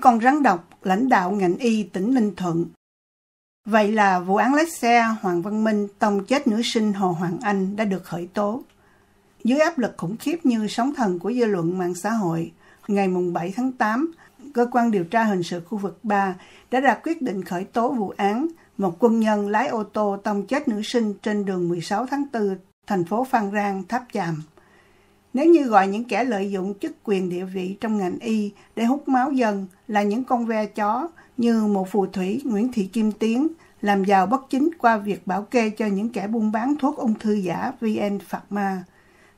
con rắn độc lãnh đạo ngành y tỉnh Ninh Thuận. Vậy là vụ án lái xe Hoàng Văn Minh tông chết nữ sinh Hồ Hoàng Anh đã được khởi tố. Dưới áp lực khủng khiếp như sóng thần của dư luận mạng xã hội, ngày mùng 7 tháng 8, cơ quan điều tra hình sự khu vực 3 đã ra quyết định khởi tố vụ án một quân nhân lái ô tô tông chết nữ sinh trên đường 16 tháng 4, thành phố Phan Rang, Tháp Chàm. Nếu như gọi những kẻ lợi dụng chức quyền địa vị trong ngành y để hút máu dân là những con ve chó như một phù thủy Nguyễn Thị Kim Tiến làm giàu bất chính qua việc bảo kê cho những kẻ buôn bán thuốc ung thư giả VN Pharma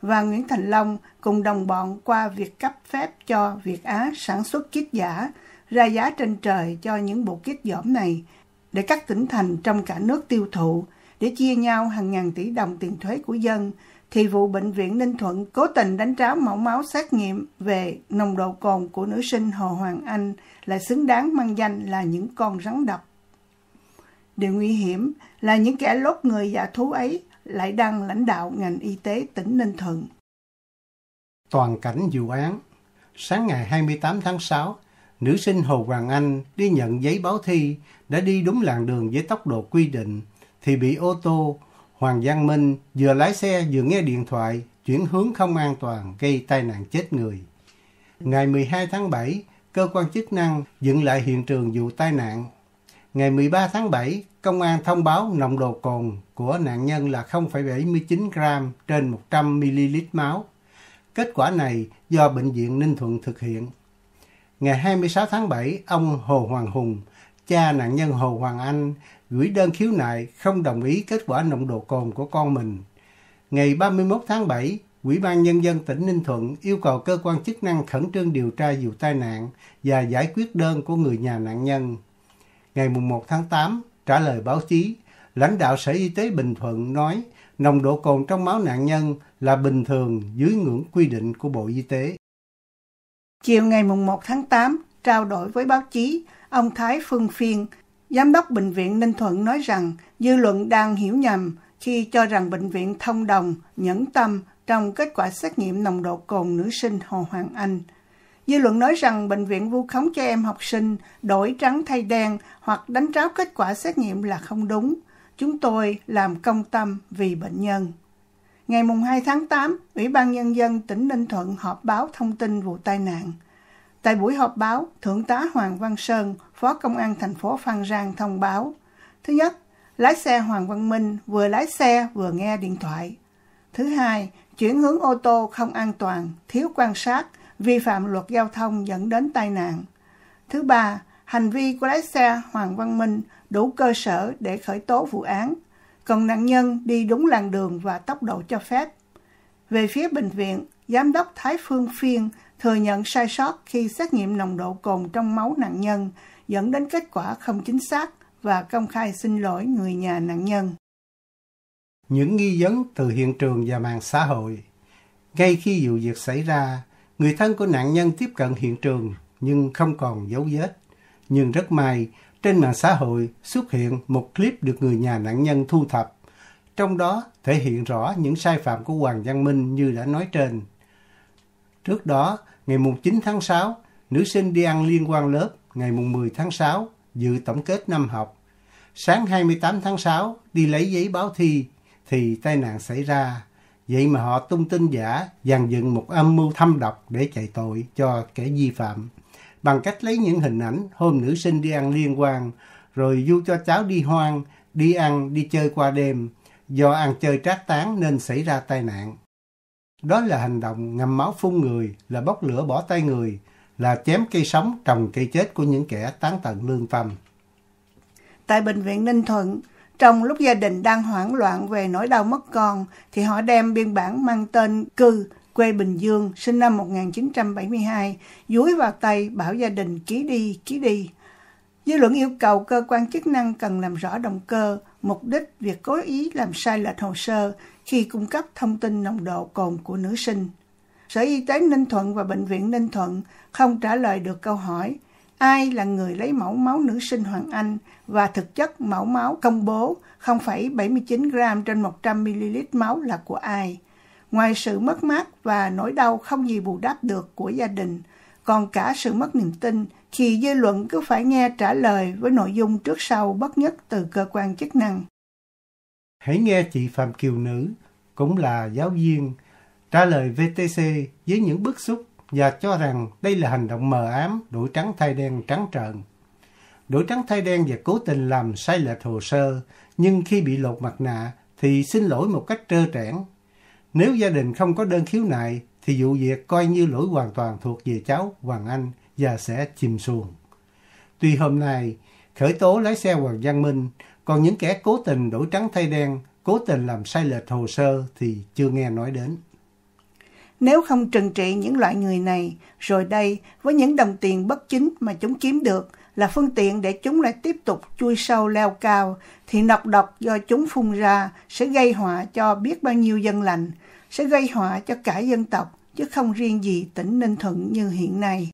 và Nguyễn Thành Long cùng đồng bọn qua việc cấp phép cho Việt Á sản xuất kit giả ra giá trên trời cho những bộ kit giỏm này để các tỉnh thành trong cả nước tiêu thụ để chia nhau hàng ngàn tỷ đồng tiền thuế của dân thì vụ bệnh viện Ninh Thuận cố tình đánh tráo mẫu máu xét nghiệm về nồng độ cồn của nữ sinh Hồ Hoàng Anh là xứng đáng mang danh là những con rắn độc. Điều nguy hiểm là những kẻ lốt người giả thú ấy lại đang lãnh đạo ngành y tế tỉnh Ninh Thuận. Toàn cảnh vụ án Sáng ngày 28 tháng 6, nữ sinh Hồ Hoàng Anh đi nhận giấy báo thi đã đi đúng làng đường với tốc độ quy định thì bị ô tô Hoàng Giang Minh vừa lái xe vừa nghe điện thoại chuyển hướng không an toàn gây tai nạn chết người. Ngày 12 tháng 7, cơ quan chức năng dựng lại hiện trường vụ tai nạn. Ngày 13 tháng 7, công an thông báo nồng độ cồn của nạn nhân là 0,79 gram trên 100ml máu. Kết quả này do Bệnh viện Ninh Thuận thực hiện. Ngày 26 tháng 7, ông Hồ Hoàng Hùng, cha nạn nhân Hồ Hoàng Anh gửi đơn khiếu nại không đồng ý kết quả nồng độ cồn của con mình. Ngày 31 tháng 7, Ủy ban Nhân dân tỉnh Ninh Thuận yêu cầu cơ quan chức năng khẩn trương điều tra vụ tai nạn và giải quyết đơn của người nhà nạn nhân. Ngày 1 tháng 8, trả lời báo chí, lãnh đạo Sở Y tế Bình Thuận nói nồng độ cồn trong máu nạn nhân là bình thường dưới ngưỡng quy định của Bộ Y tế. Chiều ngày 1 tháng 8, trao đổi với báo chí, ông Thái Phương Phiên, Giám đốc Bệnh viện Ninh Thuận nói rằng dư luận đang hiểu nhầm khi cho rằng bệnh viện thông đồng, nhẫn tâm trong kết quả xét nghiệm nồng độ cồn nữ sinh Hồ Hoàng Anh. Dư luận nói rằng bệnh viện vu khống cho em học sinh đổi trắng thay đen hoặc đánh tráo kết quả xét nghiệm là không đúng. Chúng tôi làm công tâm vì bệnh nhân. Ngày 2 tháng 8, Ủy ban Nhân dân tỉnh Ninh Thuận họp báo thông tin vụ tai nạn. Tại buổi họp báo, Thượng tá Hoàng Văn Sơn, Phó Công an thành phố Phan Rang thông báo. Thứ nhất, lái xe Hoàng Văn Minh vừa lái xe vừa nghe điện thoại. Thứ hai, chuyển hướng ô tô không an toàn, thiếu quan sát, vi phạm luật giao thông dẫn đến tai nạn. Thứ ba, hành vi của lái xe Hoàng Văn Minh đủ cơ sở để khởi tố vụ án, còn nạn nhân đi đúng làn đường và tốc độ cho phép. Về phía bệnh viện, Giám đốc Thái Phương Phiên thừa nhận sai sót khi xét nghiệm nồng độ cồn trong máu nạn nhân, dẫn đến kết quả không chính xác và công khai xin lỗi người nhà nạn nhân. Những nghi vấn từ hiện trường và mạng xã hội Ngay khi vụ việc xảy ra, người thân của nạn nhân tiếp cận hiện trường nhưng không còn dấu vết. Nhưng rất may, trên mạng xã hội xuất hiện một clip được người nhà nạn nhân thu thập. Trong đó thể hiện rõ những sai phạm của Hoàng Văn Minh như đã nói trên. Trước đó, ngày 9 tháng 6, nữ sinh đi ăn liên quan lớp ngày 10 tháng 6, dự tổng kết năm học. Sáng 28 tháng 6, đi lấy giấy báo thi, thì tai nạn xảy ra. Vậy mà họ tung tin giả, dàn dựng một âm mưu thâm độc để chạy tội cho kẻ vi phạm. Bằng cách lấy những hình ảnh hôm nữ sinh đi ăn liên quan, rồi du cho cháu đi hoang, đi ăn, đi chơi qua đêm. Do ăn chơi trác tán nên xảy ra tai nạn. Đó là hành động ngầm máu phun người, là bốc lửa bỏ tay người, là chém cây sống trồng cây chết của những kẻ tán tận lương tâm. Tại Bệnh viện Ninh Thuận, trong lúc gia đình đang hoảng loạn về nỗi đau mất con, thì họ đem biên bản mang tên Cư, quê Bình Dương, sinh năm 1972, dúi vào tay bảo gia đình ký đi, ký đi. Dư luận yêu cầu cơ quan chức năng cần làm rõ động cơ, mục đích việc cố ý làm sai lệch hồ sơ khi cung cấp thông tin nồng độ cồn của nữ sinh. Sở Y tế Ninh Thuận và Bệnh viện Ninh Thuận không trả lời được câu hỏi ai là người lấy mẫu máu nữ sinh Hoàng Anh và thực chất mẫu máu công bố 0,79 gram trên 100ml máu là của ai. Ngoài sự mất mát và nỗi đau không gì bù đắp được của gia đình, còn cả sự mất niềm tin khi dư luận cứ phải nghe trả lời với nội dung trước sau bất nhất từ cơ quan chức năng. Hãy nghe chị Phạm Kiều Nữ, cũng là giáo viên, trả lời VTC với những bức xúc và cho rằng đây là hành động mờ ám đổi trắng thay đen trắng trợn. Đổi trắng thay đen và cố tình làm sai lệch hồ sơ, nhưng khi bị lột mặt nạ thì xin lỗi một cách trơ trẽn. Nếu gia đình không có đơn khiếu nại thì vụ việc coi như lỗi hoàn toàn thuộc về cháu Hoàng Anh và sẽ chìm xuồng. Tuy hôm nay khởi tố lái xe Hoàng Văn Minh, còn những kẻ cố tình đổi trắng thay đen, cố tình làm sai lệch hồ sơ thì chưa nghe nói đến. Nếu không trừng trị những loại người này, rồi đây với những đồng tiền bất chính mà chúng kiếm được là phương tiện để chúng lại tiếp tục chui sâu leo cao, thì nọc độc do chúng phun ra sẽ gây họa cho biết bao nhiêu dân lành, sẽ gây họa cho cả dân tộc chứ không riêng gì tỉnh Ninh Thuận như hiện nay.